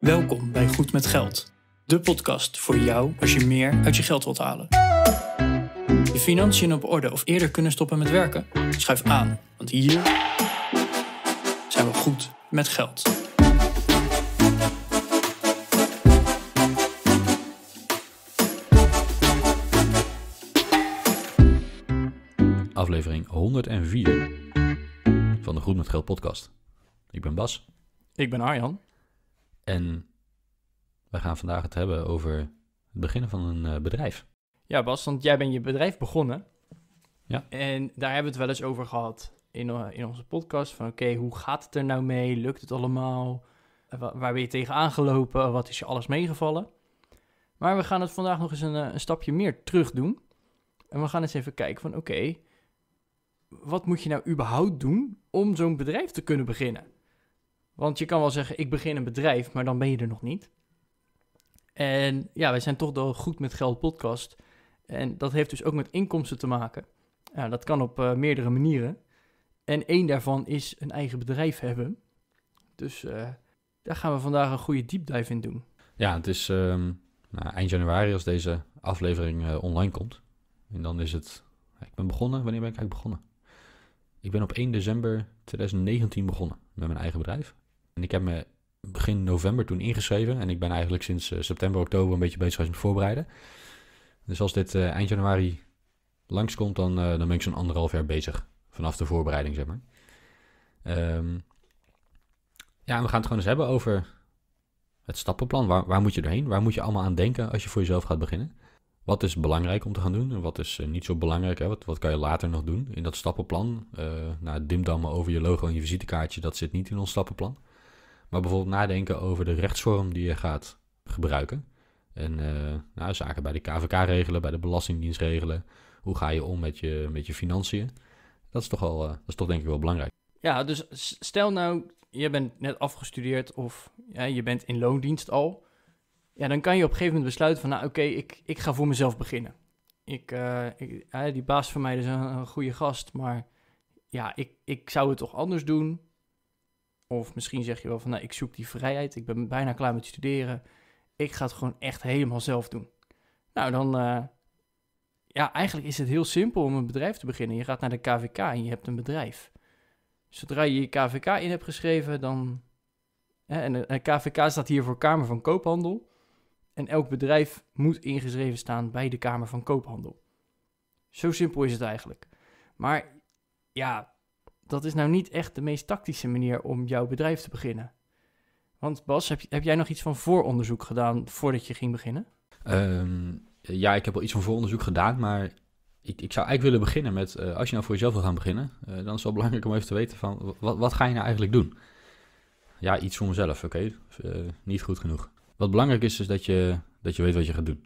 Welkom bij Goed met Geld, de podcast voor jou als je meer uit je geld wilt halen. Je financiën op orde of eerder kunnen stoppen met werken? Schuif aan, want hier zijn we goed met geld. Aflevering 104 van de Goed met Geld podcast. Ik ben Bas. Ik ben Arjan. En we gaan vandaag het hebben over het beginnen van een eh, bedrijf. Ja, Bas, want jij bent je bedrijf begonnen. Ja. En daar hebben we het wel eens over gehad in, eh, in onze podcast. Van oké, hoe gaat het er nou mee? Lukt het allemaal? Eh, waar ben je tegenaan gelopen? Wat is je alles meegevallen? Maar we gaan het vandaag nog eens een, een stapje meer terug doen. En we gaan eens even kijken van oké, wat moet je nou überhaupt doen om zo'n bedrijf te kunnen beginnen? Want je kan wel zeggen, ik begin een bedrijf, maar dan ben je er nog niet. En ja, wij zijn toch de Goed met Geld podcast. En dat heeft dus ook met inkomsten te maken. dat kan op eh, meerdere manieren. En één daarvan is een eigen bedrijf hebben. Dus eh, daar gaan we vandaag een goede deep dive in doen. Ja, het is ehm, nou, eind januari als deze aflevering eh, online komt. En dan is het... Ik ben begonnen. Wanneer ben ik eigenlijk begonnen? Ik ben op 1 december 2019 begonnen met mijn eigen bedrijf. En ik heb me begin november toen ingeschreven. En ik ben eigenlijk sinds eh, september, oktober een beetje bezig geweest met voorbereiden. Dus als dit eh, eind januari langskomt, dan, eh, dan ben ik zo'n anderhalf jaar bezig. Vanaf de voorbereiding, zeg maar. Ehm, ja, en we gaan het gewoon eens hebben over het stappenplan. Waar, waar moet je doorheen? Waar moet je allemaal aan denken als je voor jezelf gaat beginnen? Wat is belangrijk om te gaan doen en wat is niet zo belangrijk? Hè? Wat, wat kan je later nog doen in dat stappenplan? nou, dimdammen over je logo en je visitekaartje, dat zit niet in ons stappenplan. Maar bijvoorbeeld nadenken over de rechtsvorm die je gaat gebruiken. En eh, nou, zaken bij de KVK regelen, bij de Belastingdienst regelen. Hoe ga je om met je, met je financiën? Dat is toch al, eh, dat is toch denk ik wel belangrijk. Ja, dus stel nou, je bent net afgestudeerd of je bent in loondienst al. Ja, dan kan je op een gegeven moment besluiten van, nou oké, ik, ik ga voor mezelf beginnen. Ik, eh, die baas van mij is een, een goede gast, maar ja, ik, ik zou het toch anders doen. Of misschien zeg je wel van, nou, ik zoek die vrijheid, ik ben bijna klaar met studeren. Ik ga het gewoon echt helemaal zelf doen. Nou, dan, eh, ja, eigenlijk is het heel simpel om een bedrijf te beginnen. Je gaat naar de KVK en je hebt een bedrijf. Zodra je je KVK in hebt geschreven, dan, hè, en de eh, KVK staat hier voor Kamer van Koophandel. En elk bedrijf moet ingeschreven staan bij de Kamer van Koophandel. Zo simpel is het eigenlijk. Maar ja, dat is nou niet echt de meest tactische manier om jouw bedrijf te beginnen. Want Bas, heb, heb jij nog iets van vooronderzoek gedaan voordat je ging beginnen? Ehm, ja, ik heb wel iets van vooronderzoek gedaan, maar ik, ik, zou eigenlijk willen beginnen met, eh, als je nou voor jezelf wil gaan beginnen, eh, dan is het wel belangrijk om even te weten van, wat, wat ga je nou eigenlijk doen? Ja, iets voor mezelf, oké? Eh, niet goed genoeg. Wat belangrijk is, is dat je, dat je weet wat je gaat doen.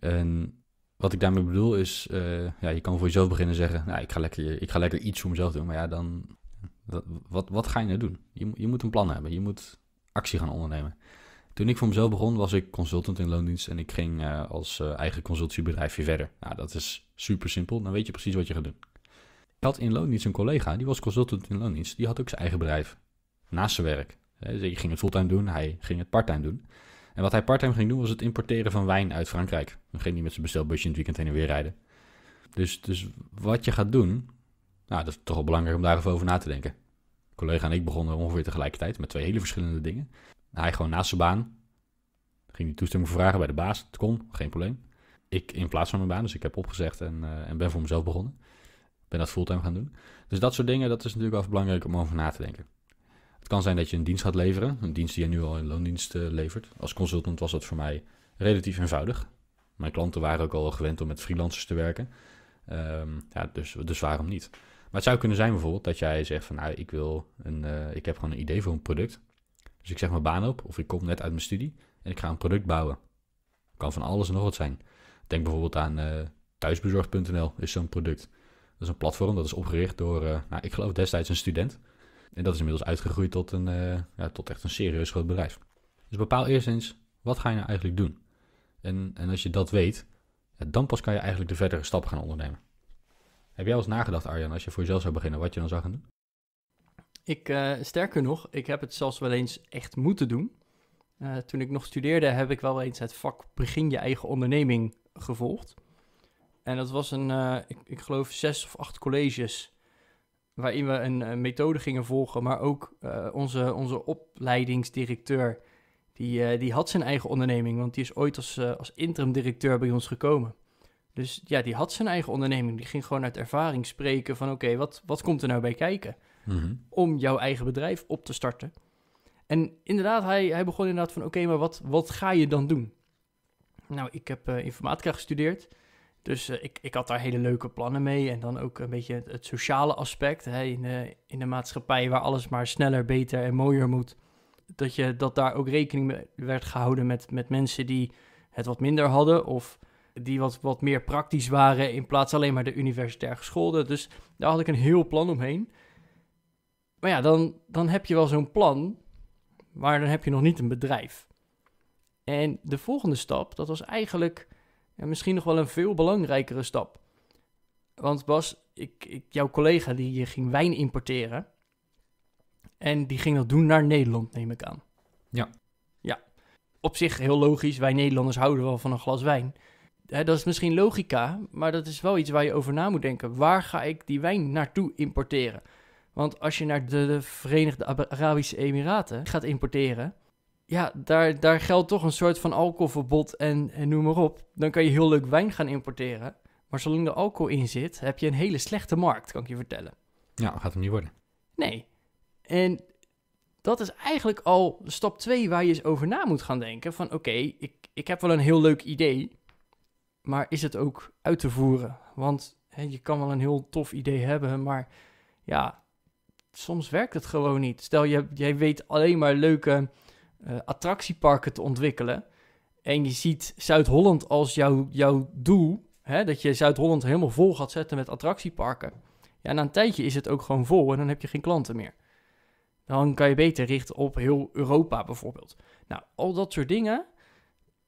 En wat ik daarmee bedoel is, eh, ja, je kan voor jezelf beginnen zeggen, nou, ik, ga lekker, ik ga lekker iets voor mezelf doen. Maar ja, dan, wat, wat ga je nou doen? Je, je moet een plan hebben, je moet actie gaan ondernemen. Toen ik voor mezelf begon, was ik consultant in loondienst en ik ging eh, als uh, eigen consultiebedrijfje verder. Nou, dat is super simpel, dan weet je precies wat je gaat doen. Ik had in loondienst een collega, die was consultant in loondienst, die had ook zijn eigen bedrijf naast zijn werk. Dus ik ging het fulltime doen, hij ging het parttime doen. En wat hij parttime ging doen was het importeren van wijn uit Frankrijk. Dan ging hij met zijn bestelbusje in het weekend heen en weer rijden. Dus, dus wat je gaat doen, nou, dat is toch wel belangrijk om daar even over na te denken. Een collega en ik begonnen ongeveer tegelijkertijd met twee hele verschillende dingen. Hij gewoon naast zijn baan, ging die toestemming vragen bij de baas. Het kon, geen probleem. Ik in plaats van mijn baan, dus ik heb opgezegd en, eh, en ben voor mezelf begonnen. Ben dat fulltime gaan doen. Dus dat soort dingen, dat is natuurlijk wel belangrijk om over na te denken. Het kan zijn dat je een dienst gaat leveren, een dienst die je nu al in loondienst eh, levert. Als consultant was dat voor mij relatief eenvoudig. Mijn klanten waren ook al gewend om met freelancers te werken. Um, ja, dus, dus waarom niet? Maar het zou kunnen zijn bijvoorbeeld dat jij zegt van nou, ik wil een, eh, ik heb gewoon een idee voor een product. Dus ik zeg mijn baan op of ik kom net uit mijn studie en ik ga een product bouwen. Kan van alles en nog wat zijn. Denk bijvoorbeeld aan uh, eh, thuisbezorgd.nl is zo'n product. Dat is een platform dat is opgericht door, nou, ik geloof destijds een student. En dat is inmiddels uitgegroeid tot, een, eh, ja, tot echt een serieus groot bedrijf. Dus bepaal eerst eens, wat ga je nou eigenlijk doen? En, en als je dat weet, dan pas kan je eigenlijk de verdere stappen gaan ondernemen. Heb jij al eens nagedacht, Arjan, als je voor jezelf zou beginnen, wat je dan zou gaan doen? Ik, eh, sterker nog, ik heb het zelfs wel eens echt moeten doen. Eh, toen ik nog studeerde, heb ik wel eens het vak Begin je eigen onderneming gevolgd. En dat was een, ik, ik, geloof, zes of acht colleges waarin we een, methode gingen volgen, maar ook eh, onze, onze opleidingsdirecteur, die, eh, die had zijn eigen onderneming, want die is ooit als, eh, als interim directeur bij ons gekomen. Dus ja, die had zijn eigen onderneming. Die ging gewoon uit ervaring spreken van oké, wat, wat komt er nou bij kijken mhm. om jouw eigen bedrijf op te starten? En inderdaad, hij, hij begon inderdaad van oké, maar wat, wat ga je dan doen? Nou, ik heb informatica gestudeerd. Dus eh, ik, ik had daar hele leuke plannen mee. En dan ook een beetje het, sociale aspect. Hè, in, de, in de maatschappij waar alles maar sneller, beter en mooier moet. Dat, je, dat daar ook rekening werd gehouden met, met mensen die het wat minder hadden. Of die wat, wat meer praktisch waren in plaats alleen maar de universitair geschoolde. Dus daar had ik een heel plan omheen. Maar ja, dan, dan heb je wel zo'n plan, maar dan heb je nog niet een bedrijf. En de volgende stap, dat was eigenlijk en misschien nog wel een veel belangrijkere stap. Want Bas, ik, ik, jouw collega die ging wijn importeren. En die ging dat doen naar Nederland, neem ik aan. Ja. Ja. Op zich heel logisch. Wij Nederlanders houden wel van een glas wijn. dat is misschien logica, maar dat is wel iets waar je over na moet denken. Waar ga ik die wijn naartoe importeren? Want als je naar de Verenigde Arabische Emiraten gaat importeren, ja, daar, daar geldt toch een soort van alcoholverbod en, noem maar op. Dan kan je heel leuk wijn gaan importeren. Maar zolang er alcohol in zit, heb je een hele slechte markt, kan ik je vertellen. Ja, gaat het niet worden. Nee. En dat is eigenlijk al stap 2 waar je eens over na moet gaan denken. Van oké, ik, ik heb wel een heel leuk idee, maar is het ook uit te voeren? Want je kan wel een heel tof idee hebben, maar ja, soms werkt het gewoon niet. Stel, je, jij weet alleen maar leuke eh, attractieparken te ontwikkelen. En je ziet Zuid-Holland als jouw, jouw doel. Hè, dat je Zuid-Holland helemaal vol gaat zetten met attractieparken. Ja, na een tijdje is het ook gewoon vol en dan heb je geen klanten meer. Dan kan je beter richten op heel Europa bijvoorbeeld. Nou, al dat soort dingen,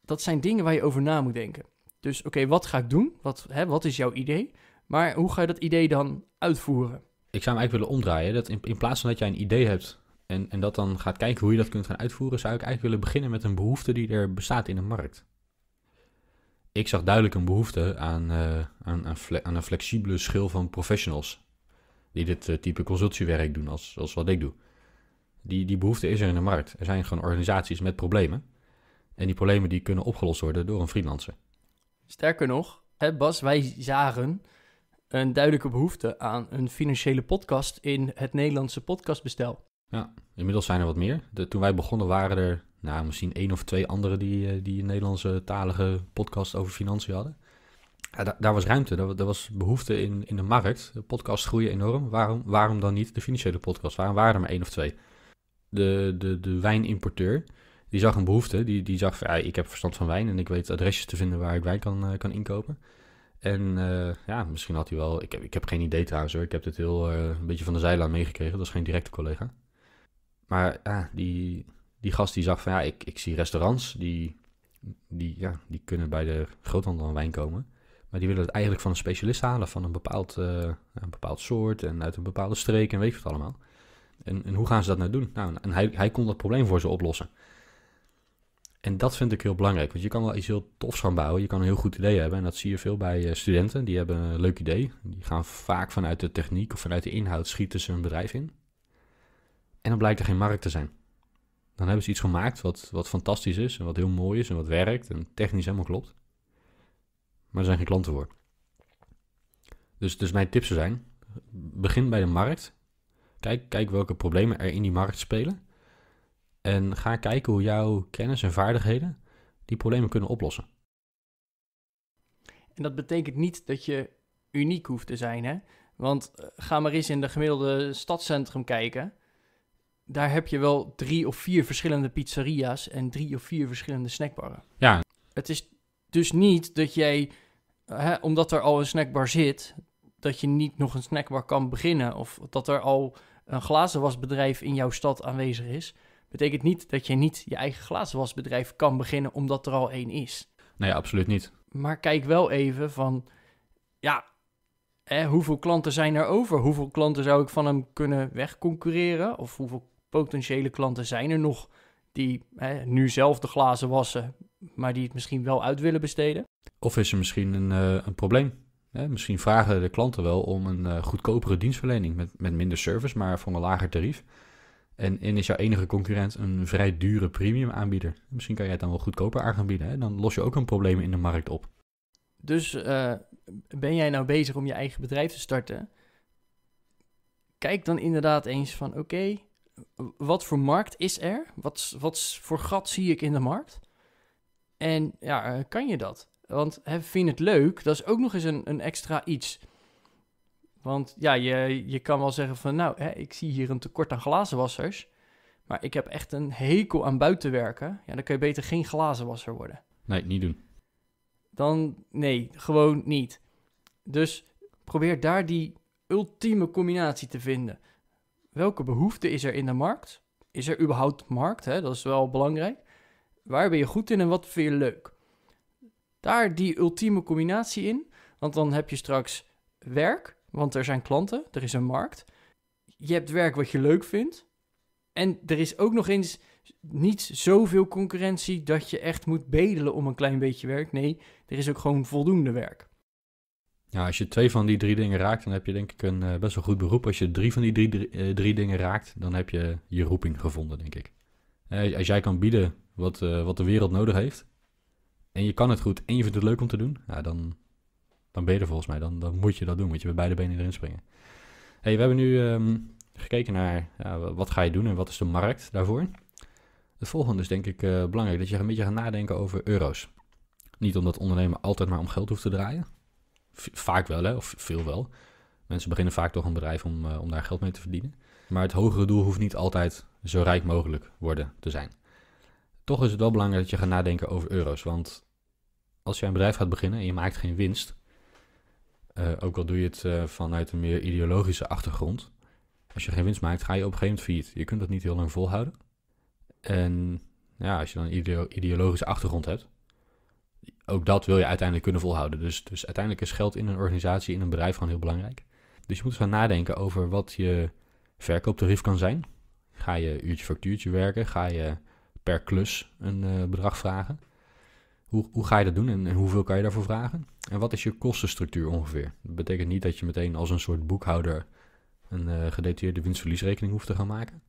dat zijn dingen waar je over na moet denken. Dus oké, wat ga ik doen? Wat, hè, wat is jouw idee? Maar hoe ga je dat idee dan uitvoeren? Ik zou hem eigenlijk willen omdraaien. Dat in plaats van dat jij een idee hebt en, en dat dan gaat kijken hoe je dat kunt gaan uitvoeren, zou ik eigenlijk willen beginnen met een behoefte die er bestaat in de markt. Ik zag duidelijk een behoefte aan, eh, aan, aan, aan, een flexibele schil van professionals. Die dit eh, type consultiewerk doen, als, als wat ik doe. Die, die behoefte is er in de markt. Er zijn gewoon organisaties met problemen. En die problemen die kunnen opgelost worden door een freelancer. Sterker nog, Bas, wij zagen een duidelijke behoefte aan een financiële podcast in het Nederlandse podcastbestel. Ja, inmiddels zijn er wat meer. toen wij begonnen waren er nou, misschien één of twee andere die, eh, die een Nederlandse talige podcast over financiën hadden. Ja, daar was ruimte, daar, was behoefte in, in de markt. De podcasts groeien enorm. Waarom, waarom dan niet de financiële podcast? Waarom waren er maar één of twee? De, de, de wijnimporteur, die zag een behoefte. Die, die zag, ik heb verstand van wijn en ik weet adresjes te vinden waar ik wijn kan, eh, kan inkopen. En eh, ja, misschien had hij wel, ik heb, ik heb geen idee trouwens hoor. Ik heb dit heel een beetje van de zijlaan meegekregen. Dat is geen directe collega. Maar die, die gast die zag van ja, ik, ik zie restaurants die, die, ja, die kunnen bij de groothandel aan wijn komen. Maar die willen het eigenlijk van een specialist halen, van een bepaald, eh, een bepaald soort en uit een bepaalde streek en weet je wat allemaal. En, en hoe gaan ze dat nou doen? Nou, en hij, hij kon dat probleem voor ze oplossen. En dat vind ik heel belangrijk, want je kan wel iets heel tofs gaan bouwen. Je kan een heel goed idee hebben en dat zie je veel bij eh, studenten. Die hebben een leuk idee. Die gaan vaak vanuit de techniek of vanuit de inhoud schieten ze een bedrijf in. En dan blijkt er geen markt te zijn. Dan hebben ze iets gemaakt wat, wat fantastisch is en wat heel mooi is en wat werkt en technisch helemaal klopt. Maar er zijn geen klanten voor. Dus, dus mijn tips zijn, begin bij de markt. Kijk, kijk welke problemen er in die markt spelen. En ga kijken hoe jouw kennis en vaardigheden die problemen kunnen oplossen. En dat betekent niet dat je uniek hoeft te zijn, hè? Want eh, ga maar eens in de gemiddelde stadscentrum kijken daar heb je wel drie of vier verschillende pizzeria's en drie of vier verschillende snackbarren. Ja. Het is dus niet dat jij, hè, omdat er al een snackbar zit, dat je niet nog een snackbar kan beginnen. Of dat er al een glazenwasbedrijf in jouw stad aanwezig is. Betekent niet dat je niet je eigen glazenwasbedrijf kan beginnen omdat er al één is. Nee, absoluut niet. Maar kijk wel even van, ja, hè, hoeveel klanten zijn er over? Hoeveel klanten zou ik van hem kunnen wegconcurreren? Of hoeveel potentiële klanten zijn er nog die hè, nu zelf de glazen wassen, maar die het misschien wel uit willen besteden? Of is er misschien een, eh, een probleem? Hè? Misschien vragen de klanten wel om een uh, goedkopere dienstverlening met, met minder service, maar voor een lager tarief. En, en is jouw enige concurrent een vrij dure premium aanbieder? Misschien kan jij het dan wel goedkoper aan gaan bieden. Hè? Dan los je ook een probleem in de markt op. Dus eh, ben jij nou bezig om je eigen bedrijf te starten? Kijk dan inderdaad eens van oké, wat voor markt is er? Wat, wat voor gat zie ik in de markt? En ja, eh, kan je dat? Want hè, vind het leuk, dat is ook nog eens een, een extra iets. Want ja, je, je kan wel zeggen van nou, ik zie hier een tekort aan glazenwassers. Maar ik heb echt een hekel aan buitenwerken. Ja, dan kun je beter geen glazenwasser worden. Nee, niet doen. Dan nee, gewoon niet. Dus probeer daar die ultieme combinatie te vinden welke behoefte is er in de markt? Is er überhaupt markt? Hè? Dat is wel belangrijk. Waar ben je goed in en wat vind je leuk? Daar die ultieme combinatie in, want dan heb je straks werk, want er zijn klanten, er is een markt. Je hebt werk wat je leuk vindt. En er is ook nog eens niet zoveel concurrentie dat je echt moet bedelen om een klein beetje werk. Nee, er is ook gewoon voldoende werk. Ja, als je twee van die drie dingen raakt, dan heb je denk ik een eh, best wel goed beroep. Als je drie van die drie, drie, eh, dingen raakt, dan heb je je roeping gevonden, denk ik. Eh, als jij kan bieden wat, wat de wereld nodig heeft, en je kan het goed en je vindt het leuk om te doen, ja, dan, dan ben je er volgens mij. Dan, dan moet je dat doen, moet je met beide benen erin springen. Hey, we hebben nu ehm, gekeken naar ja, wat ga je doen en wat is de markt daarvoor. Het volgende is denk ik belangrijk, dat je een beetje gaat nadenken over euro's. Niet omdat ondernemen altijd maar om geld hoeft te draaien, Vaak wel, hè, of veel wel. Mensen beginnen vaak toch een bedrijf om, eh, om daar geld mee te verdienen. Maar het hogere doel hoeft niet altijd zo rijk mogelijk worden te zijn. Toch is het wel belangrijk dat je gaat nadenken over euro's. Want als je een bedrijf gaat beginnen en je maakt geen winst, eh, ook al doe je het eh, vanuit een meer ideologische achtergrond, als je geen winst maakt, ga je op een gegeven moment failliet. Je kunt dat niet heel lang volhouden. En ja, als je dan een ideologische achtergrond hebt, ook dat wil je uiteindelijk kunnen volhouden. Dus, dus uiteindelijk is geld in een organisatie, in een bedrijf gewoon heel belangrijk. Dus je moet gaan nadenken over wat je verkooptarief kan zijn. Ga je uurtje factuurtje werken? Ga je per klus een eh, bedrag vragen? Hoe, hoe ga je dat doen en, hoeveel kan je daarvoor vragen? En wat is je kostenstructuur ongeveer? Dat betekent niet dat je meteen als een soort boekhouder een uh, gedetailleerde winstverliesrekening hoeft te gaan maken.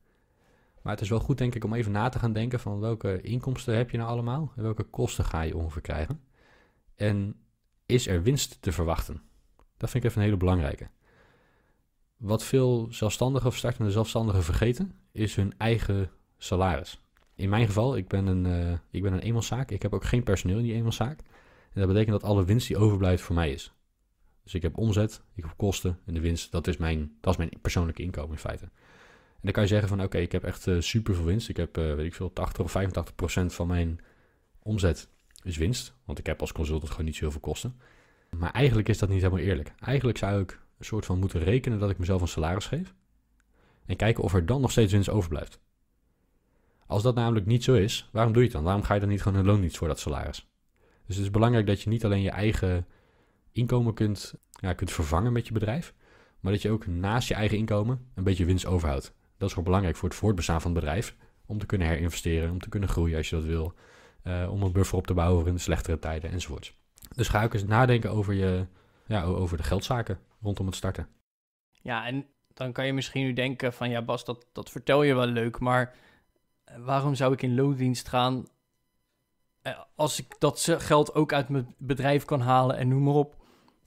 Maar het is wel goed, denk ik, om even na te gaan denken van welke inkomsten heb je nou allemaal en welke kosten ga je ongeveer krijgen. En is er winst te verwachten? Dat vind ik even een hele belangrijke. Wat veel zelfstandigen of startende zelfstandigen vergeten, is hun eigen salaris. In mijn geval, ik ben een, uh, ik ben een eenmanszaak. Ik heb ook geen personeel in die eenmanszaak. En dat betekent dat alle winst die overblijft voor mij is. Dus ik heb omzet, ik heb kosten en de winst, dat is mijn, dat is mijn persoonlijke inkomen in feite dan kan je zeggen van oké, ik heb echt eh, super veel winst. Ik heb, eh, weet ik veel, 80 of 85 procent van mijn omzet is winst. Want ik heb als consultant gewoon niet zoveel kosten. Maar eigenlijk is dat niet helemaal eerlijk. Eigenlijk zou ik een soort van moeten rekenen dat ik mezelf een salaris geef. En kijken of er dan nog steeds winst overblijft. Als dat namelijk niet zo is, waarom doe je het dan? Waarom ga je dan niet gewoon een loon niet voor dat salaris? Dus het is belangrijk dat je niet alleen je eigen inkomen kunt, ja, kunt vervangen met je bedrijf, maar dat je ook naast je eigen inkomen een beetje winst overhoudt dat is gewoon belangrijk voor het voortbestaan van het bedrijf. Om te kunnen herinvesteren, om te kunnen groeien als je dat wil. Eh, om een buffer op te bouwen voor in de slechtere tijden enzovoorts. Dus ga ik eens nadenken over, je, ja, over de geldzaken rondom het starten. Ja, en dan kan je misschien nu denken van ja Bas, dat, dat vertel je wel leuk, maar eh, waarom zou ik in loondienst gaan eh, als ik dat geld ook uit mijn bedrijf kan halen en noem maar op.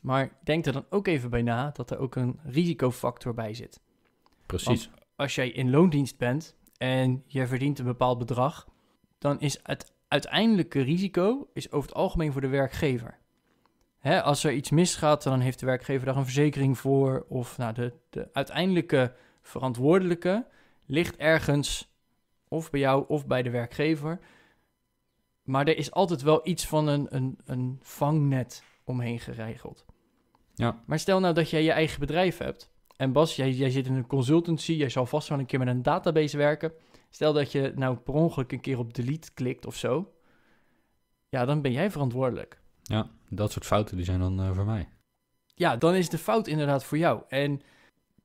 Maar denk er dan ook even bij na dat er ook een risicofactor bij zit. Precies als jij in loondienst bent en je verdient een bepaald bedrag, dan is het uiteindelijke risico is over het algemeen voor de werkgever. Hè, als er iets misgaat, dan heeft de werkgever daar een verzekering voor. Of nou, de, de uiteindelijke verantwoordelijke ligt ergens of bij jou of bij de werkgever. Maar er is altijd wel iets van een, een, een vangnet omheen geregeld. Ja. Maar stel nou dat jij je eigen bedrijf hebt en Bas, jij, zit in een consultancy, jij zal vast wel een keer met een database werken. Stel dat je nou per ongeluk een keer op delete klikt of zo. Ja, dan ben jij verantwoordelijk. Ja, dat soort fouten die zijn dan eh, voor mij. Ja, dan is de fout inderdaad voor jou. En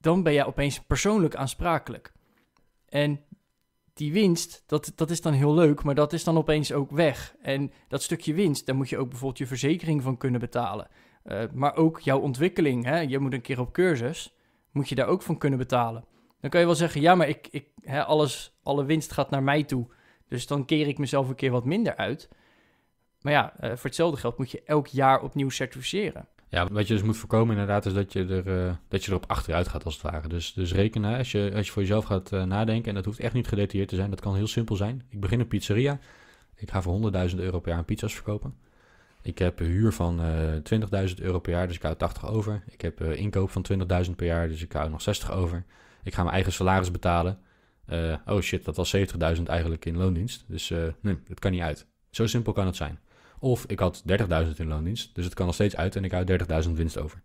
dan ben jij opeens persoonlijk aansprakelijk. En die winst, dat, dat is dan heel leuk, maar dat is dan opeens ook weg. En dat stukje winst, daar moet je ook bijvoorbeeld je verzekering van kunnen betalen. Eh, maar ook jouw ontwikkeling. Hè? Je moet een keer op cursus moet je daar ook van kunnen betalen. Dan kan je wel zeggen, ja, maar ik, ik, alles, alle winst gaat naar mij toe. Dus dan keer ik mezelf een keer wat minder uit. Maar ja, eh, voor hetzelfde geld moet je elk jaar opnieuw certificeren. Ja, wat je dus moet voorkomen inderdaad is dat je, er, eh, dat je erop achteruit gaat als het ware. Dus, dus rekenen, als je, als je voor jezelf gaat eh, nadenken, en dat hoeft echt niet gedetailleerd te zijn, dat kan heel simpel zijn. Ik begin een pizzeria, ik ga voor 100.000 euro per jaar pizza's verkopen. Ik heb huur van uh, eh, 20.000 euro per jaar, dus ik hou 80 over. Ik heb eh, inkoop van 20.000 per jaar, dus ik hou nog 60 over. Ik ga mijn eigen salaris betalen. Eh, oh shit, dat was 70.000 eigenlijk in loondienst. Dus nee, dat kan niet uit. Zo simpel kan het zijn. Of ik had 30.000 in loondienst, dus het kan nog steeds uit en ik hou 30.000 winst over.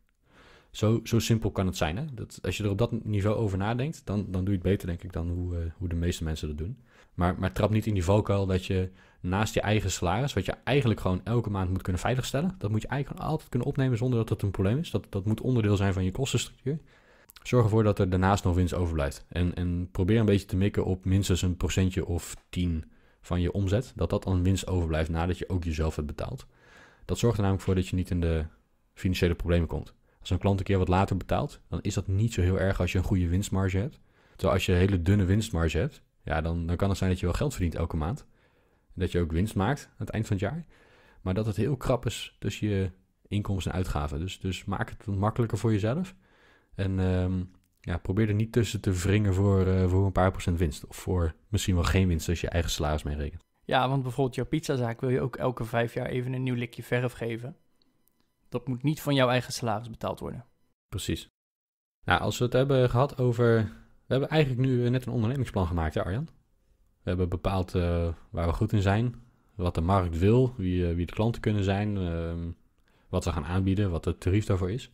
Zo, zo simpel kan het zijn. Hè? Dat, als je er op dat niveau over nadenkt, dan, dan doe je het beter, denk ik, dan hoe, hoe de meeste mensen dat doen. Maar, maar trap niet in die valkuil dat je naast je eigen salaris, wat je eigenlijk gewoon elke maand moet kunnen veiligstellen, dat moet je eigenlijk altijd kunnen opnemen zonder dat dat een probleem is. Dat, dat moet onderdeel zijn van je kostenstructuur. Zorg ervoor dat er daarnaast nog winst overblijft. En, en probeer een beetje te mikken op minstens een procentje of tien van je omzet. Dat dat dan winst overblijft nadat je ook jezelf hebt betaald. Dat zorgt er namelijk voor dat je niet in de financiële problemen komt. Als een klant een keer wat later betaalt, dan is dat niet zo heel erg als je een goede winstmarge hebt. Terwijl als je een hele dunne winstmarge hebt, ja, dan, dan kan het zijn dat je wel geld verdient elke maand. En dat je ook winst maakt aan het eind van het jaar. Maar dat het heel krap is tussen je inkomsten en uitgaven. Dus, dus maak het wat makkelijker voor jezelf. En ehm, ja, probeer er niet tussen te wringen voor, eh, voor een paar procent winst. Of voor misschien wel geen winst als je eigen salaris mee rekent. Ja, want bijvoorbeeld jouw pizzazaak wil je ook elke vijf jaar even een nieuw likje verf geven. Dat moet niet van jouw eigen salaris betaald worden. Precies. Nou, als we het hebben gehad over we hebben eigenlijk nu eh, net een ondernemingsplan gemaakt, hè Arjan? We hebben bepaald eh, waar we goed in zijn, wat de markt wil, wie, eh, wie de klanten kunnen zijn, ehm, wat ze gaan aanbieden, wat het tarief daarvoor is. Dus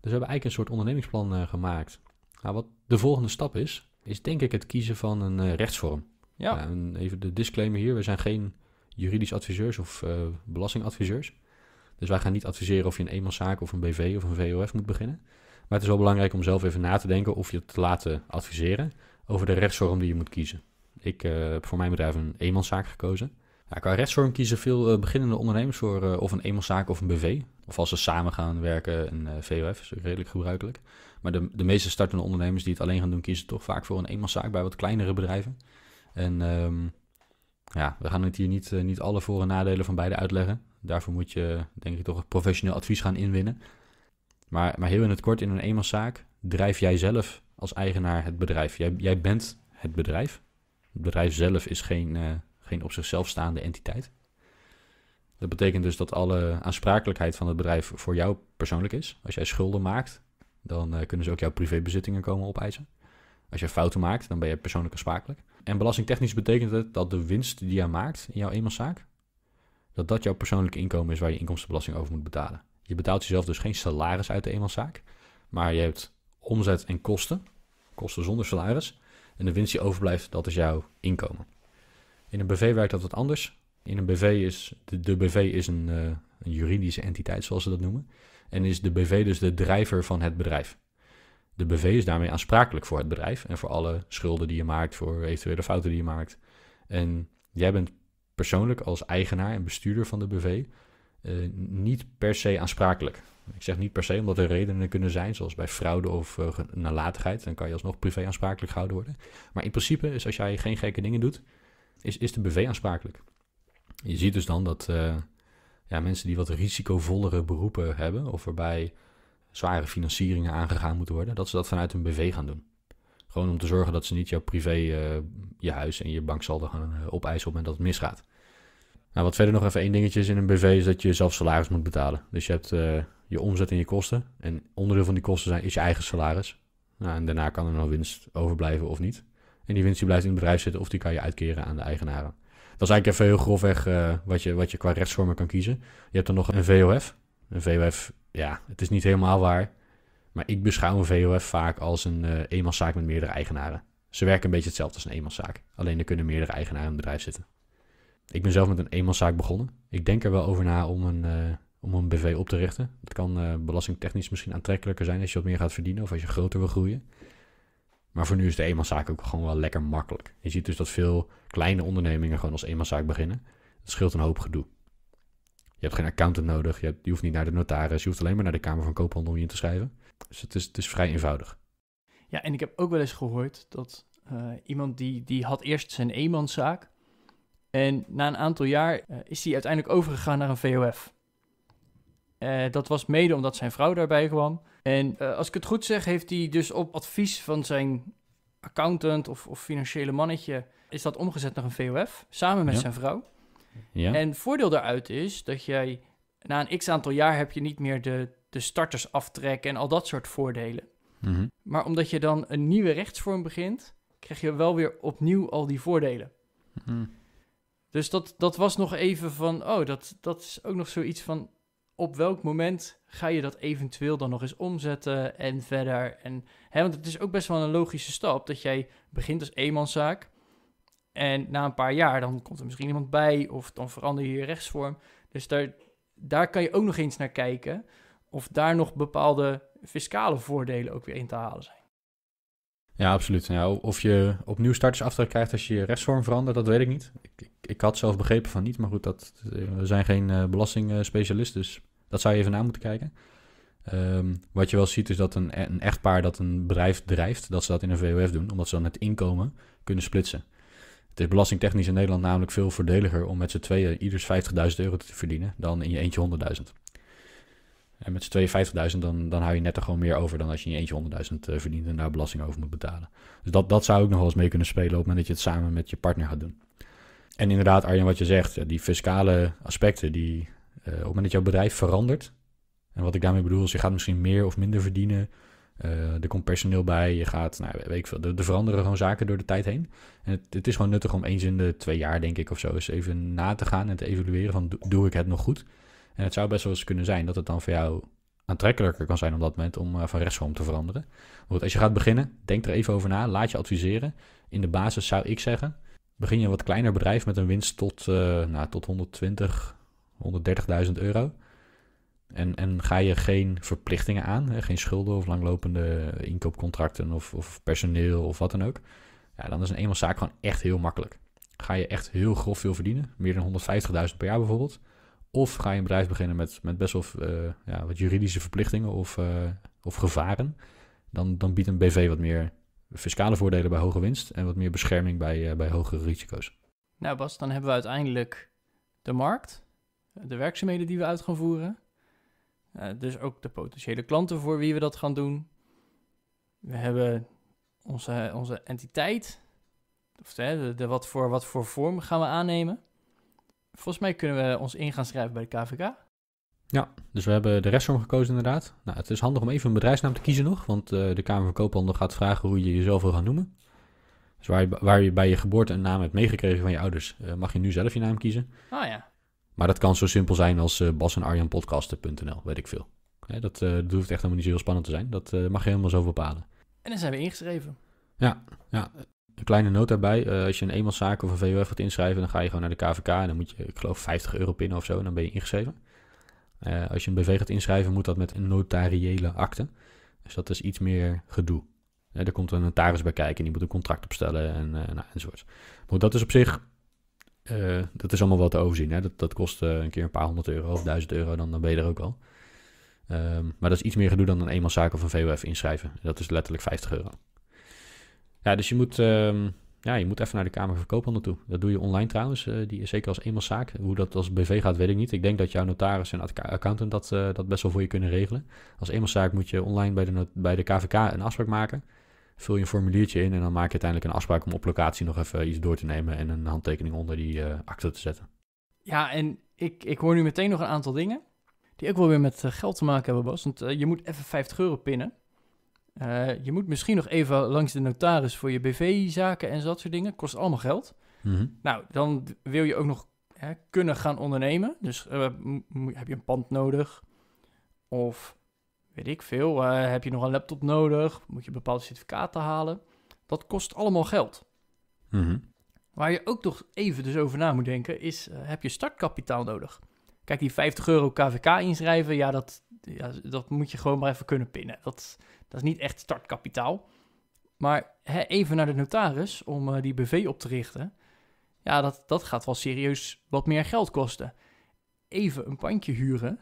we hebben eigenlijk een soort ondernemingsplan gemaakt. Nou, wat de volgende stap is, is denk ik het kiezen van een rechtsvorm. Ja. even de disclaimer hier, we zijn geen juridisch adviseurs of belastingadviseurs. Dus wij gaan niet adviseren of je een eenmanszaak of een BV of een VOF moet beginnen. Maar het is wel belangrijk om zelf even na te denken of je te laten adviseren over de rechtsvorm die je moet kiezen. Ik eh, heb voor mijn bedrijf een eenmanszaak gekozen. Nou, qua rechtsvorm kiezen veel eh, beginnende ondernemers voor eh, of een eenmanszaak of een BV. Of als ze samen gaan werken, een VOF is redelijk gebruikelijk. Maar de, de meeste startende ondernemers die het alleen gaan doen, kiezen toch vaak voor een eenmanszaak bij wat kleinere bedrijven. En ehm, ja, we gaan het hier niet, niet alle voor- en nadelen van beide uitleggen. Daarvoor moet je, denk ik, toch professioneel advies gaan inwinnen. Maar, maar heel in het kort, in een eenmanszaak drijf jij zelf als eigenaar het bedrijf. Jij, jij bent het bedrijf. Het bedrijf zelf is geen, eh, geen op zichzelf staande entiteit. Dat betekent dus dat alle aansprakelijkheid van het bedrijf voor jou persoonlijk is. Als jij schulden maakt, dan eh, kunnen ze ook jouw privébezittingen komen opeisen. Als je fouten maakt, dan ben je persoonlijk aansprakelijk. En belastingtechnisch betekent het dat de winst die jij maakt in jouw eenmanszaak, dat dat jouw persoonlijke inkomen is waar je inkomstenbelasting over moet betalen. Je betaalt jezelf dus geen salaris uit de eenmanszaak, maar je hebt omzet en kosten, kosten zonder salaris. En de winst die overblijft, dat is jouw inkomen. In een BV werkt dat wat anders. In een BV is de, BV is een, eh, een, juridische entiteit, zoals ze dat noemen. En is de BV dus de drijver van het bedrijf. De BV is daarmee aansprakelijk voor het bedrijf en voor alle schulden die je maakt, voor eventuele fouten die je maakt. En jij bent persoonlijk als eigenaar en bestuurder van de BV eh, niet per se aansprakelijk. Ik zeg niet per se omdat er redenen kunnen zijn, zoals bij fraude of eh, nalatigheid. Dan kan je alsnog privé aansprakelijk gehouden worden. Maar in principe is als jij geen gekke dingen doet, is, is de BV aansprakelijk. Je ziet dus dan dat eh, ja, mensen die wat risicovollere beroepen hebben, of waarbij zware financieringen aangegaan moeten worden, dat ze dat vanuit hun BV gaan doen. Gewoon om te zorgen dat ze niet jouw privé, je huis en je banksaldo gaan opeisen op het moment dat het misgaat. Nou, wat verder nog even één dingetje is in een BV, is dat je zelf salaris moet betalen. Dus je hebt eh, je omzet en je kosten. En onderdeel van die kosten zijn, is je eigen salaris. Nou, en daarna kan er nog winst overblijven of niet. En die winst die blijft in het bedrijf zitten of die kan je uitkeren aan de eigenaren. Dat is eigenlijk even heel grofweg eh, wat, je, wat je qua rechtsvormen kan kiezen. Je hebt dan nog een VOF. Een VOF, ja, het is niet helemaal waar. Maar ik beschouw een VOF vaak als een uh, eenmanszaak met meerdere eigenaren. Ze werken een beetje hetzelfde als een eenmanszaak. Alleen er kunnen meerdere eigenaren in het bedrijf zitten ik ben zelf met een eenmanszaak begonnen. Ik denk er wel over na om een, eh, om een BV op te richten. Dat kan eh, belastingtechnisch misschien aantrekkelijker zijn als je wat meer gaat verdienen of als je groter wil groeien. Maar voor nu is de eenmanszaak ook gewoon wel lekker makkelijk. Je ziet dus dat veel kleine ondernemingen gewoon als eenmanszaak beginnen. Dat scheelt een hoop gedoe. Je hebt geen accountant nodig, je, je hoeft niet naar de notaris, je hoeft alleen maar naar de Kamer van Koophandel om je in te schrijven. Dus het is, vrij eenvoudig. Ja, en ik heb ook wel eens gehoord dat eh, iemand die, die had eerst zijn eenmanszaak en na een aantal jaar eh, is hij uiteindelijk overgegaan naar een VOF. Eh, dat was mede omdat zijn vrouw daarbij kwam. En eh, als ik het goed zeg, heeft hij dus op advies van zijn accountant of, of financiële mannetje... is dat omgezet naar een VOF, samen met zijn vrouw. Ja. En voordeel daaruit is dat jij na een x-aantal jaar... heb je niet meer de, de startersaftrek en al dat soort voordelen. Mm -hmm. Maar omdat je dan een nieuwe rechtsvorm begint... krijg je wel weer opnieuw al die voordelen. Mm dus dat, dat was nog even van, oh, dat, dat is ook nog zoiets van, op welk moment ga je dat eventueel dan nog eens omzetten en verder? En, hè, want het is ook best wel een logische stap dat jij begint als eenmanszaak. En na een paar jaar dan komt er misschien iemand bij of dan verander je je rechtsvorm. Dus daar, daar kan je ook nog eens naar kijken of daar nog bepaalde fiscale voordelen ook weer in te halen zijn. Ja, absoluut. Ja, of je opnieuw startersaftrek krijgt als je je rechtsvorm verandert, dat weet ik niet. Ik, ik had zelf begrepen van niet, maar goed, dat, eh, we zijn geen eh, belastingspecialist, dus dat zou je even na moeten kijken. Ehm, wat je wel ziet is dat een, een echtpaar dat een bedrijf drijft, dat ze dat in een VOF doen, omdat ze dan het inkomen kunnen splitsen. Het is belastingtechnisch in Nederland namelijk veel voordeliger om met z'n tweeën ieders 50.000 euro te verdienen dan in je eentje 100.000. En met z'n tweeën 50.000, dan, dan hou je net er gewoon meer over dan als je in je eentje 100.000 eh, verdient en daar belasting over moet betalen. Dus dat, dat zou ook nog wel eens mee kunnen spelen op het moment dat je het samen met je partner gaat doen. En inderdaad, Arjen, wat je zegt, eh, die fiscale aspecten, die, eh, op het moment dat jouw bedrijf verandert, en wat ik daarmee bedoel is, je gaat misschien meer of minder verdienen, eh, er komt personeel bij, je gaat, nou, weet veel, er, veranderen gewoon zaken door de tijd heen. En het, het, is gewoon nuttig om eens in de twee jaar, denk ik, of zo, eens even na te gaan en te evalueren van, doe ik het nog goed? En het zou best wel eens kunnen zijn dat het dan voor jou aantrekkelijker kan zijn op dat moment om van rechtsvorm te veranderen. Want als je gaat beginnen, denk er even over na, laat je adviseren. In de basis zou ik zeggen, Begin je een wat kleiner bedrijf met een winst tot, uh, nou, tot 120, 130.000 euro. En, en ga je geen verplichtingen aan, hè, geen schulden of langlopende inkoopcontracten of, of personeel of wat dan ook. Ja, dan is een zaak gewoon echt heel makkelijk. Ga je echt heel grof veel verdienen, meer dan 150.000 per jaar bijvoorbeeld. Of ga je een bedrijf beginnen met, met best wel eh, ja, wat juridische verplichtingen of, eh, of gevaren. Dan, dan biedt een BV wat meer fiscale voordelen bij hoge winst en wat meer bescherming bij, eh, bij hogere risico's. Nou Bas, dan hebben we uiteindelijk de markt, de werkzaamheden die we uit gaan voeren. Eh, dus ook de potentiële klanten voor wie we dat gaan doen. We hebben onze, onze entiteit, of de wat, voor, wat voor vorm gaan we aannemen. Volgens mij kunnen we ons in gaan schrijven bij de KVK. Ja, dus we hebben de restvorm gekozen inderdaad. Nou, het is handig om even een bedrijfsnaam te kiezen nog, want eh, de Kamer van Koophandel gaat vragen hoe je jezelf wil gaan noemen. Dus waar je, bij je geboorte een naam hebt meegekregen van je ouders, eh, mag je nu zelf je naam kiezen. Oh ja. Maar dat kan zo simpel zijn als uh, Bas en Arjan podcasten.nl, weet ik veel. dat, dat, hoeft echt helemaal niet zo heel spannend te zijn. Dat mag je helemaal zo bepalen. En dan zijn we ingeschreven. Ja, ja. Een kleine noot daarbij. als je een eenmanszaak of een VOF gaat inschrijven, dan ga je gewoon naar de KVK en dan moet je, ik geloof, 50 euro pinnen of zo en dan ben je ingeschreven. Eh, als je een BV gaat inschrijven, moet dat met een notariële akte. Dus dat is iets meer gedoe. Uh, er komt een notaris bij kijken, die moet een contract opstellen en, uh, nou, enzovoort. Maar dat is op zich, dat is allemaal wel te overzien. Hè? Dat, dat kost een keer een paar honderd euro of duizend euro, dan, dan ben je er ook al. Ehm, maar dat is iets meer gedoe dan een eenmaal zaak of een VOF inschrijven. Dat is letterlijk 50 euro. Ja, dus je moet... Ehm, ja, je moet even naar de Kamer van Koophandel toe. Dat doe je online trouwens, uh, die, zeker als zaak Hoe dat als BV gaat, weet ik niet. Ik denk dat jouw notaris en accountant dat, eh, dat best wel voor je kunnen regelen. Als zaak moet je online bij de, bij de KVK een afspraak maken. Vul je een formuliertje in en dan maak je uiteindelijk een afspraak om op locatie nog even iets door te nemen en een handtekening onder die uh, akte te zetten. Ja, en ik, ik hoor nu meteen nog een aantal dingen die ook wel weer met geld te maken hebben, Bas. Want je moet even 50 euro pinnen. Eh, je moet misschien nog even langs de notaris voor je BV-zaken en dat soort dingen. Kost allemaal geld. Mhm. Nou, dan wil je ook nog hè, kunnen gaan ondernemen. Dus eh, heb je een pand nodig? Of weet ik veel, eh, heb je nog een laptop nodig? Moet je bepaalde certificaten halen? Dat kost allemaal geld. Mhm. Waar je ook toch even dus over na moet denken, is heb je startkapitaal nodig? Kijk, die 50 euro KVK inschrijven, ja dat, ja, dat moet je gewoon maar even kunnen pinnen. Dat dat is niet echt startkapitaal. Maar hè, even naar de notaris om eh, die BV op te richten. Ja, dat, dat gaat wel serieus wat meer geld kosten. Even een pandje huren.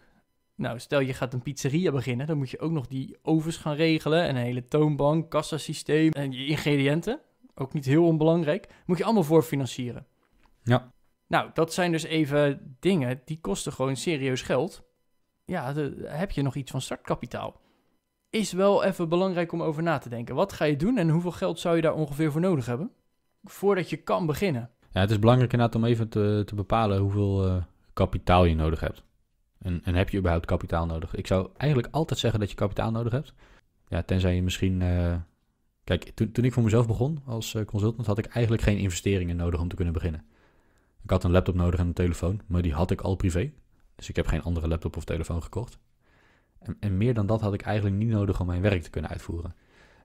Nou, stel je gaat een pizzeria beginnen, dan moet je ook nog die ovens gaan regelen. En een hele toonbank, kassasysteem en je ingrediënten. Ook niet heel onbelangrijk. Moet je allemaal voor financieren. Ja. Nou, dat zijn dus even dingen die kosten gewoon serieus geld. Ja, heb je nog iets van startkapitaal? is wel even belangrijk om over na te denken. Wat ga je doen en hoeveel geld zou je daar ongeveer voor nodig hebben? Voordat je kan beginnen. Ja, het is belangrijk inderdaad om even te, te bepalen hoeveel eh, kapitaal je nodig hebt. En, en, heb je überhaupt kapitaal nodig? Ik zou eigenlijk altijd zeggen dat je kapitaal nodig hebt. Ja, tenzij je misschien. Eh, kijk, toen, toen, ik voor mezelf begon als eh, consultant, had ik eigenlijk geen investeringen nodig om te kunnen beginnen. Ik had een laptop nodig en een telefoon, maar die had ik al privé. Dus ik heb geen andere laptop of telefoon gekocht. En, en, meer dan dat had ik eigenlijk niet nodig om mijn werk te kunnen uitvoeren.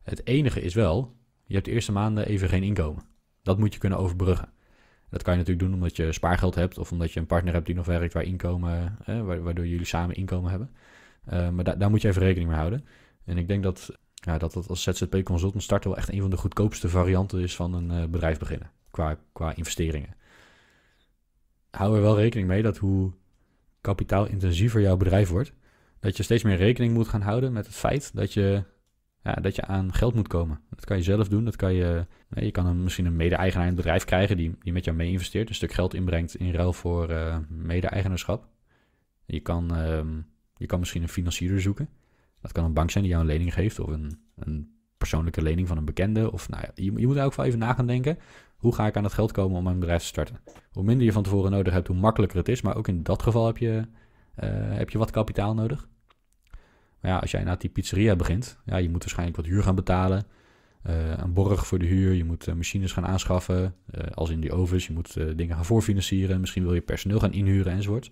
Het enige is wel, je hebt de eerste maanden even geen inkomen. Dat moet je kunnen overbruggen. Dat kan je natuurlijk doen omdat je spaargeld hebt of omdat je een partner hebt die nog werkt waar inkomen, waardoor jullie samen inkomen hebben. Eh, maar daar moet je even rekening mee houden. En ik denk dat ja, dat, dat als ZZP consultant starten wel echt een van de goedkoopste varianten is van een eh, bedrijf beginnen qua, qua investeringen. Hou er wel rekening mee dat hoe kapitaalintensiever jouw bedrijf wordt, dat je steeds meer rekening moet gaan houden met het feit dat je, ja, dat je aan geld moet komen. Dat kan je zelf doen. Dat kan je, nee, je kan een, misschien een mede-eigenaar in het bedrijf krijgen die, die met jou mee investeert, een stuk geld inbrengt in ruil voor eh, mede-eigenaarschap. Je kan, ehm, je kan misschien een financier zoeken. Dat kan een bank zijn die jou een lening geeft of een, een persoonlijke lening van een bekende. Of nou ja, je, je moet ook wel even na gaan denken. Hoe ga ik aan het geld komen om mijn bedrijf te starten? Hoe minder je van tevoren nodig hebt, hoe makkelijker het is. Maar ook in dat geval heb je, eh, heb je wat kapitaal nodig. Maar ja, als jij na die pizzeria begint, ja, je moet waarschijnlijk wat huur gaan betalen. Eh, een borg voor de huur, je moet eh, machines gaan aanschaffen, als in die ovens, je moet dingen gaan voorfinancieren, misschien wil je personeel gaan inhuren enzovoort.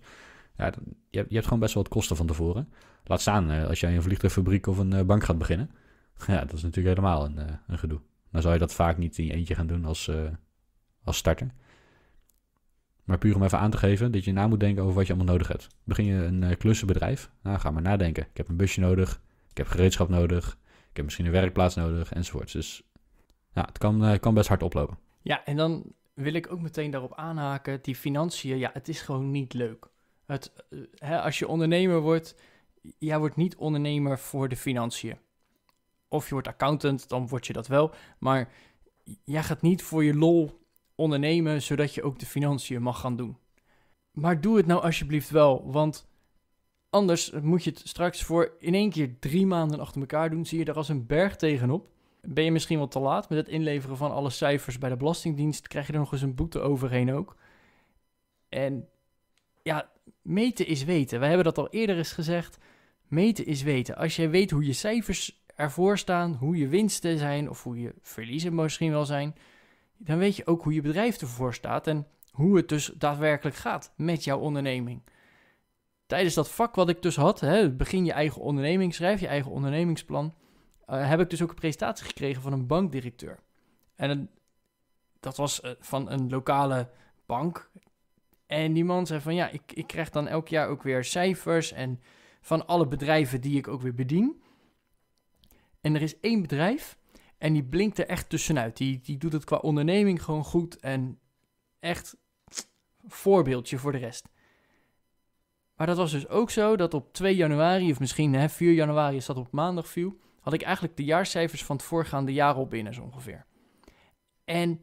Ja, je, je, hebt gewoon best wel wat kosten van tevoren. Laat staan als jij een vliegtuigfabriek of een bank gaat beginnen. Ja, dat is natuurlijk helemaal een, een gedoe. Dan zou je dat vaak niet in je eentje gaan doen als, als starter. Maar puur om even aan te geven dat je na moet denken over wat je allemaal nodig hebt. Begin je een eh, klussenbedrijf? Nou, ga maar nadenken. Ik heb een busje nodig. Ik heb gereedschap nodig. Ik heb misschien een werkplaats nodig, enzovoorts. Dus ja, het kan, eh, kan best hard oplopen. Ja, en dan wil ik ook meteen daarop aanhaken. Die financiën, ja, het is gewoon niet leuk. Het, eh, hè, als je ondernemer wordt, jij wordt niet ondernemer voor de financiën. Of je wordt accountant, dan word je dat wel. Maar jij gaat niet voor je lol ondernemen zodat je ook de financiën mag gaan doen. Maar doe het nou alsjeblieft wel, want anders moet je het straks voor in één keer drie maanden achter elkaar doen. Zie je er als een berg tegenop. Ben je misschien wel te laat met het inleveren van alle cijfers bij de Belastingdienst? Krijg je er nog eens een boete overheen ook? En ja, meten is weten. We hebben dat al eerder eens gezegd. Meten is weten. Als jij weet hoe je cijfers ervoor staan, hoe je winsten zijn of hoe je verliezen misschien wel zijn, dan weet je ook hoe je bedrijf ervoor staat en hoe het dus daadwerkelijk gaat met jouw onderneming. Tijdens dat vak wat ik dus had, hè, begin je eigen onderneming, schrijf je eigen ondernemingsplan, eh, heb ik dus ook een presentatie gekregen van een bankdirecteur. En dat was eh, van een lokale bank. En die man zei van ja, ik, ik krijg dan elk jaar ook weer cijfers en van alle bedrijven die ik ook weer bedien. En er is één bedrijf en die blinkt er echt tussenuit. Die, die doet het qua onderneming gewoon goed. En echt voorbeeldje voor de rest. Maar dat was dus ook zo dat op 2 januari, of misschien hè, 4 januari is dat op maandag viel, had ik eigenlijk de jaarcijfers van het voorgaande jaar al binnen, zo ongeveer. En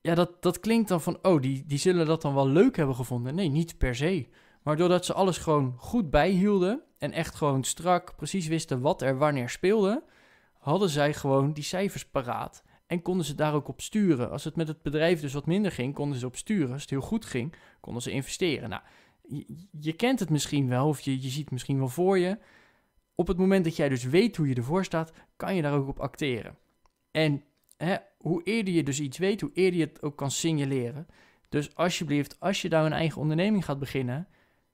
ja, dat, dat klinkt dan van, oh, die, die zullen dat dan wel leuk hebben gevonden. Nee, niet per se. Maar doordat ze alles gewoon goed bijhielden en echt gewoon strak precies wisten wat er wanneer speelde, hadden zij gewoon die cijfers paraat. En konden ze daar ook op sturen. Als het met het bedrijf dus wat minder ging, konden ze op sturen. Als het heel goed ging, konden ze investeren. Nou, je, kent het misschien wel, of je, je ziet het misschien wel voor je. Op het moment dat jij dus weet hoe je ervoor staat, kan je daar ook op acteren. En hè, hoe eerder je dus iets weet, hoe eerder je het ook kan signaleren. Dus alsjeblieft, als je daar nou een eigen onderneming gaat beginnen,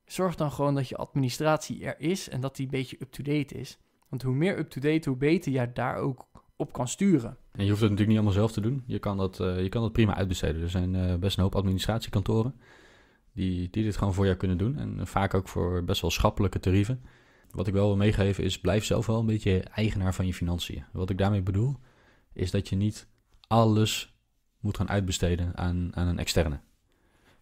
zorg dan gewoon dat je administratie er is en dat die een beetje up-to-date is. Want hoe meer up-to-date, hoe beter je daar ook op kan sturen. En je hoeft het natuurlijk niet allemaal zelf te doen. Je kan dat, eh, je kan dat prima uitbesteden. Er zijn eh, best een hoop administratiekantoren die, die dit gewoon voor jou kunnen doen. En eh, vaak ook voor best wel schappelijke tarieven. Wat ik wel wil meegeven is, blijf zelf wel een beetje eigenaar van je financiën. Wat ik daarmee bedoel, is dat je niet alles moet gaan uitbesteden aan, aan een externe.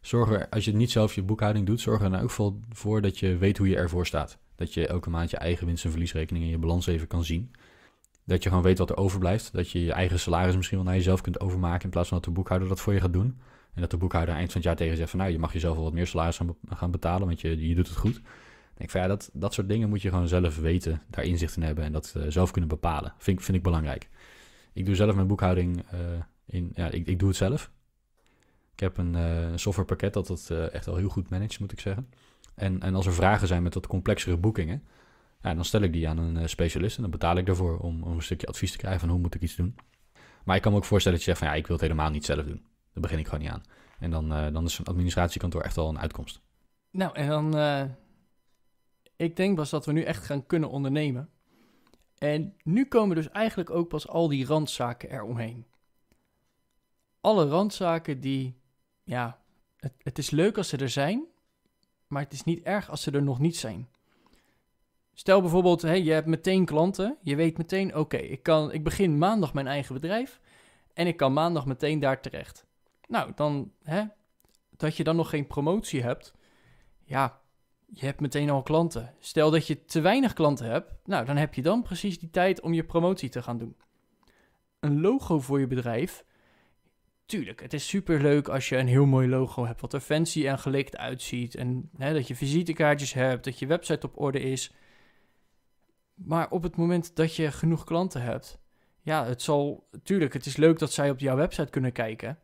Zorg er, als je niet zelf je boekhouding doet, zorg er nou ook voor dat je weet hoe je ervoor staat. Dat je elke maand je eigen winst- en verliesrekening en je balans even kan zien. Dat je gewoon weet wat er overblijft. Dat je je eigen salaris misschien wel naar jezelf kunt overmaken. In plaats van dat de boekhouder dat voor je gaat doen. En dat de boekhouder eind van het jaar tegen zegt van nou, je mag jezelf wel wat meer salaris gaan betalen, want je, je doet het goed. denk ik van ja, dat, dat soort dingen moet je gewoon zelf weten, daar inzicht in hebben en dat eh, zelf kunnen bepalen. Vind, vind ik belangrijk. Ik doe zelf mijn boekhouding eh, in, ja, ik, ik doe het zelf. Ik heb een uh, softwarepakket dat dat echt wel heel goed managt, moet ik zeggen. En, en als er vragen zijn met wat complexere boekingen, ja, dan stel ik die aan een eh, specialist en dan betaal ik daarvoor om, een stukje advies te krijgen van hoe moet ik iets doen. Maar ik kan me ook voorstellen dat je zegt van ja, ik wil het helemaal niet zelf doen. Daar begin ik gewoon niet aan. En dan, eh, dan is een administratiekantoor echt al een uitkomst. Nou, en dan. Eh, ik denk pas dat we nu echt gaan kunnen ondernemen. En nu komen dus eigenlijk ook pas al die randzaken eromheen. Alle randzaken die. Ja, het, het is leuk als ze er zijn, maar het is niet erg als ze er nog niet zijn. Stel bijvoorbeeld, hey, je hebt meteen klanten. Je weet meteen, oké, ik ik, ik begin maandag mijn eigen bedrijf en ik kan maandag meteen daar terecht. Nou, dan, hè, dat je dan nog geen promotie hebt, ja, je hebt meteen al klanten. Stel dat je te weinig klanten hebt, nou, dan heb je dan precies die tijd om je promotie te gaan doen. Een logo voor je bedrijf tuurlijk, het is super leuk als je een heel mooi logo hebt, wat er fancy en gelikt uitziet. En hè, dat je visitekaartjes hebt, dat je website op orde is. Maar op het moment dat je genoeg klanten hebt, ja, het zal. Tuurlijk, het is leuk dat zij op jouw website kunnen kijken.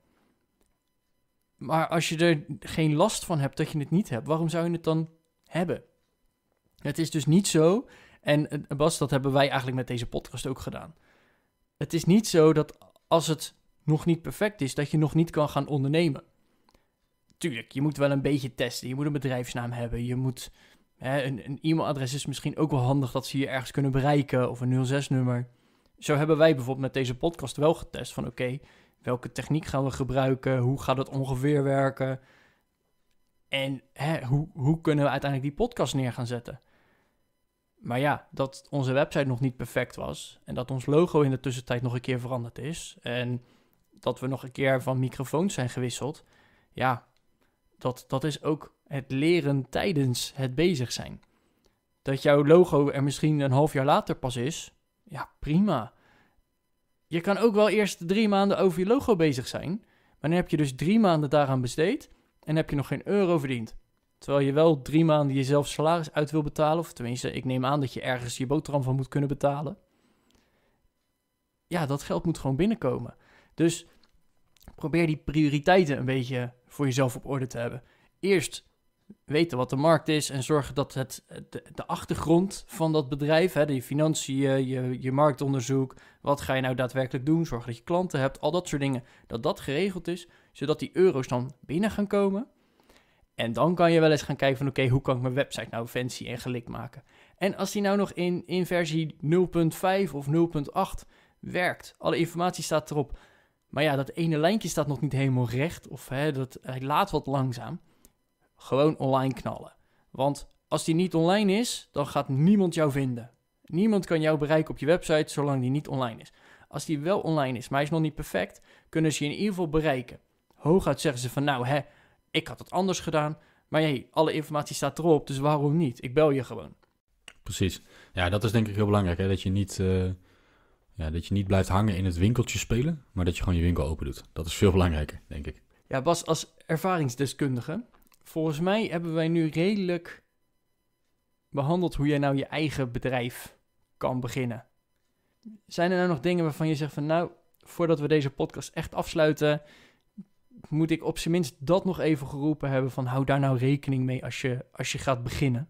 Maar als je er geen last van hebt dat je het niet hebt, waarom zou je het dan hebben? Het is dus niet zo. En eh, Bas, dat hebben wij eigenlijk met deze podcast ook gedaan. Het is niet zo dat als het nog niet perfect is, dat je nog niet kan gaan ondernemen. Tuurlijk, je moet wel een beetje testen. Je moet een bedrijfsnaam hebben. Je moet. Hè, een, een e-mailadres is misschien ook wel handig dat ze je ergens kunnen bereiken. Of een 06-nummer. Zo hebben wij bijvoorbeeld met deze podcast wel getest van oké, welke techniek gaan we gebruiken? Hoe gaat het ongeveer werken? En hè, hoe, hoe kunnen we uiteindelijk die podcast neer gaan zetten? Maar ja, dat onze website nog niet perfect was en dat ons logo in de tussentijd nog een keer veranderd is en dat we nog een keer van microfoons zijn gewisseld. Ja, dat, dat is ook het leren tijdens het bezig zijn. Dat jouw logo er misschien een half jaar later pas is, ja, prima. Je kan ook wel eerst drie maanden over je logo bezig zijn. Maar dan heb je dus drie maanden daaraan besteed en heb je nog geen euro verdiend. Terwijl je wel drie maanden jezelf salaris uit wil betalen. Of tenminste, ik neem aan dat je ergens je boterham van moet kunnen betalen. Ja, dat geld moet gewoon binnenkomen. Dus probeer die prioriteiten een beetje voor jezelf op orde te hebben. Eerst weten wat de markt is en zorgen dat het, de, achtergrond van dat bedrijf, hè, financiën, je, je marktonderzoek, wat ga je nou daadwerkelijk doen, zorg dat je klanten hebt, al dat soort dingen, dat dat geregeld is, zodat die euro's dan binnen gaan komen. En dan kan je wel eens gaan kijken van oké, hoe kan ik mijn website nou fancy en gelikt maken. En als die nou nog in, in versie 0.5 of 0.8 werkt, alle informatie staat erop, maar ja, dat ene lijntje staat nog niet helemaal recht. Of hè, dat, hij laat wat langzaam. Gewoon online knallen. Want als die niet online is, dan gaat niemand jou vinden. Niemand kan jou bereiken op je website zolang die niet online is. Als die wel online is, maar is nog niet perfect, kunnen ze je in ieder geval bereiken. Hooguit zeggen ze van nou hè, ik had het anders gedaan. Maar hey, alle informatie staat erop, dus waarom niet? Ik bel je gewoon. Precies. Ja, dat is denk ik heel belangrijk. Hè? Dat je niet eh, ja, dat je niet blijft hangen in het winkeltje spelen, maar dat je gewoon je winkel open doet. Dat is veel belangrijker, denk ik. Ja, Bas, als ervaringsdeskundige, volgens mij hebben wij nu redelijk behandeld hoe jij nou je eigen bedrijf kan beginnen. Zijn er nou nog dingen waarvan je zegt van nou, voordat we deze podcast echt afsluiten, moet ik op zijn minst dat nog even geroepen hebben van hou daar nou rekening mee als je, als je gaat beginnen?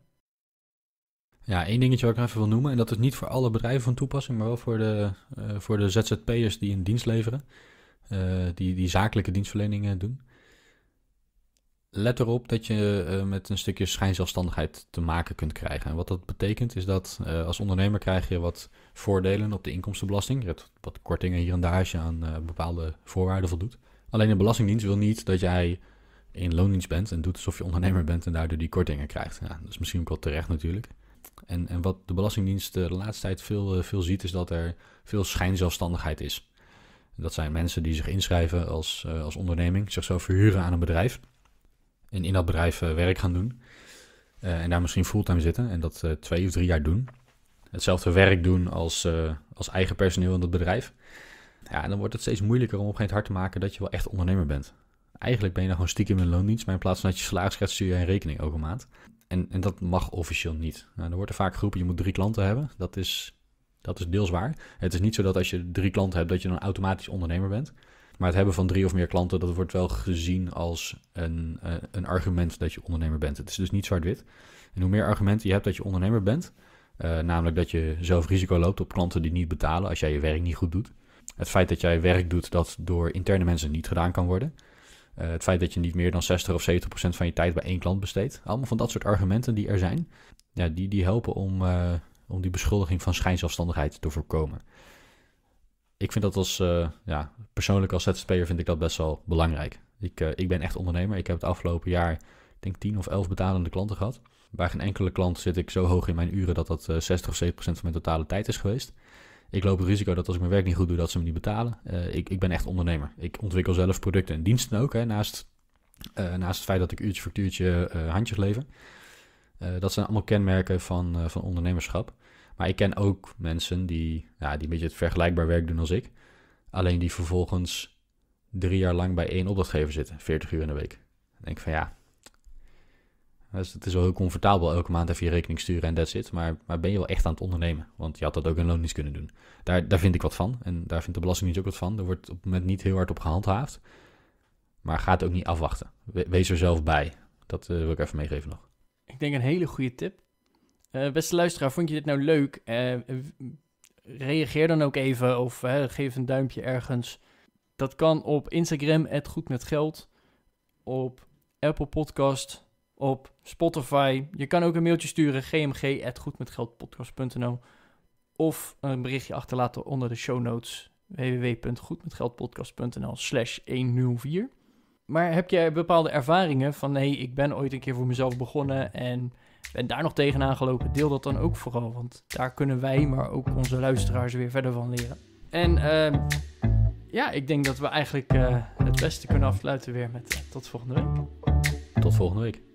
Ja, één dingetje wat ik even wil noemen, en dat is niet voor alle bedrijven van toepassing, maar wel voor de, eh, voor de ZZP'ers die een dienst leveren, eh, die, die zakelijke dienstverleningen doen. Let erop dat je eh, met een stukje schijnzelfstandigheid te maken kunt krijgen. En wat dat betekent is dat als ondernemer krijg je wat voordelen op de inkomstenbelasting. Je hebt wat kortingen hier en daar als je aan bepaalde voorwaarden voldoet. Alleen de Belastingdienst wil niet dat jij in loondienst bent en doet alsof je ondernemer bent en daardoor die kortingen krijgt. dat is misschien ook wel terecht natuurlijk. En, en wat de Belastingdienst eh, de laatste tijd veel, eh, veel ziet, is dat er veel schijnzelfstandigheid is. Dat zijn mensen die zich inschrijven als, eh, als onderneming, zichzelf verhuren aan een bedrijf. En in dat bedrijf werk gaan doen. en daar misschien fulltime zitten en dat twee of drie jaar doen. Hetzelfde werk doen als, als eigen personeel in dat bedrijf. Ja, dan wordt het steeds moeilijker om op een gegeven moment hard te maken dat je wel echt ondernemer bent. Eigenlijk ben je dan gewoon stiekem in loondienst, maar in plaats van dat je salaris krijgt, stuur je een rekening elke maand en, en dat mag officieel niet. Nou, er wordt er vaak geroepen, je moet drie klanten hebben. Dat is, dat is deels waar. Het is niet zo dat als je drie klanten hebt, dat je dan automatisch ondernemer bent. Maar het hebben van drie of meer klanten, dat wordt wel gezien als een, eh, een argument dat je ondernemer bent. Het is dus niet zwart-wit. En hoe meer argumenten je hebt dat je ondernemer bent, eh, namelijk dat je zelf risico loopt op klanten die niet betalen als jij je werk niet goed doet. Het feit dat jij werk doet dat door interne mensen niet gedaan kan worden. Eh, het feit dat je niet meer dan 60 of 70 procent van je tijd bij één klant besteedt. Allemaal van dat soort argumenten die er zijn. Ja, die, die helpen om, eh, om die beschuldiging van schijnzelfstandigheid te voorkomen. Ik vind dat als, eh, ja, persoonlijk als ZZP'er vind ik dat best wel belangrijk. Ik, ik ben echt ondernemer. Ik heb het afgelopen jaar, ik denk 10 of 11 betalende klanten gehad. Bij geen enkele klant zit ik zo hoog in mijn uren dat dat 60 of 70 procent van mijn totale tijd is geweest. Ik loop het risico dat als ik mijn werk niet goed doe, dat ze me niet betalen. Eh, ik, ik ben echt ondernemer. Ik ontwikkel zelf producten en diensten ook. Hè, naast, eh, naast het feit dat ik uurtje factuurtje uh, eh, handjes lever. dat zijn allemaal kenmerken van, van ondernemerschap. Maar ik ken ook mensen die, ja, die een beetje het vergelijkbaar werk doen als ik. Alleen die vervolgens drie jaar lang bij één opdrachtgever zitten, 40 uur in de week. Dan denk ik van ja, dus het is wel heel comfortabel elke maand even je rekening sturen en that's zit. Maar, maar ben je wel echt aan het ondernemen? Want je had dat ook in niet kunnen doen. Daar, daar vind ik wat van. En daar vindt de Belastingdienst ook wat van. Er wordt op het moment niet heel hard op gehandhaafd. Maar ga het ook niet afwachten. wees er zelf bij. Dat eh, wil ik even meegeven nog. Ik denk een hele goede tip. Eh, beste luisteraar, vond je dit nou leuk? Eh, reageer dan ook even of geef een duimpje ergens. Dat kan op Instagram, @goedmetgeld, op Apple Podcast, op Spotify. Je kan ook een mailtje sturen, gmg.goedmetgeldpodcast.nl of een berichtje achterlaten onder de show notes www.goedmetgeldpodcast.nl slash 104. Maar heb jij bepaalde ervaringen van, hé, hey, ik ben ooit een keer voor mezelf begonnen en ben daar nog tegenaan gelopen? Deel dat dan ook vooral, want daar kunnen wij, maar ook onze luisteraars weer verder van leren. En ehm, ja, ik denk dat we eigenlijk eh, het beste kunnen afsluiten weer met eh, tot volgende week. Tot volgende week.